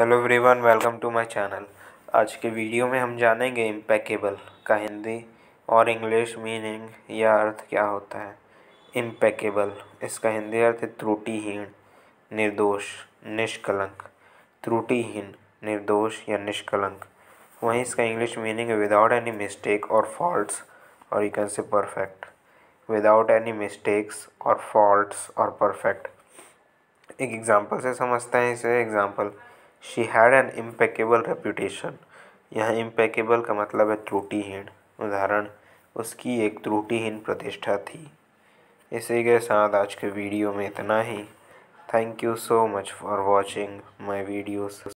hello everyone welcome to my channel आज के video में हम जानेंगे इम्पेकेबल का हिंदी और इंग्लिश मीनिंग या अर्थ क्या होता है इम्पेकेबल इसका हिंदी अर्थ है त्रुटिहीन निर्दोष निष्कलंक त्रुटिहीन निर्दोष या निष्कलंक वहीं इसका इंग्लिश मीनिंग है विदाउट एनी मिस्टेक और फॉल्ट्स और you can say perfect without any mistakes और फॉल्ट्स और परफेक्ट एक एग्ज़ाम्पल से समझते हैं इसे example she had an impeccable reputation यहाँ इम्पेकेबल का मतलब है त्रुटिहीन उदाहरण उसकी एक त्रुटिहीन प्रतिष्ठा थी इसी के साथ आज के वीडियो में इतना ही thank you so much for watching my videos